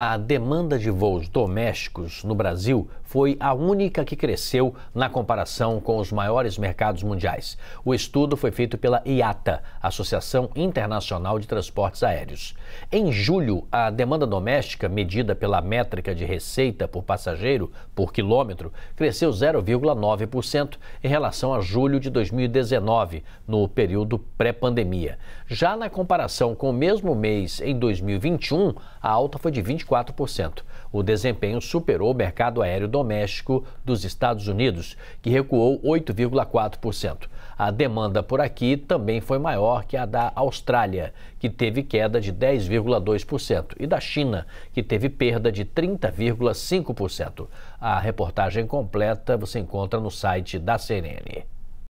A demanda de voos domésticos no Brasil foi a única que cresceu na comparação com os maiores mercados mundiais. O estudo foi feito pela IATA, Associação Internacional de Transportes Aéreos. Em julho, a demanda doméstica, medida pela métrica de receita por passageiro por quilômetro, cresceu 0,9% em relação a julho de 2019, no período pré-pandemia. Já na comparação com o mesmo mês em 2021, a alta foi de 20 24%. O desempenho superou o mercado aéreo doméstico dos Estados Unidos, que recuou 8,4%. A demanda por aqui também foi maior que a da Austrália, que teve queda de 10,2%, e da China, que teve perda de 30,5%. A reportagem completa você encontra no site da CNN.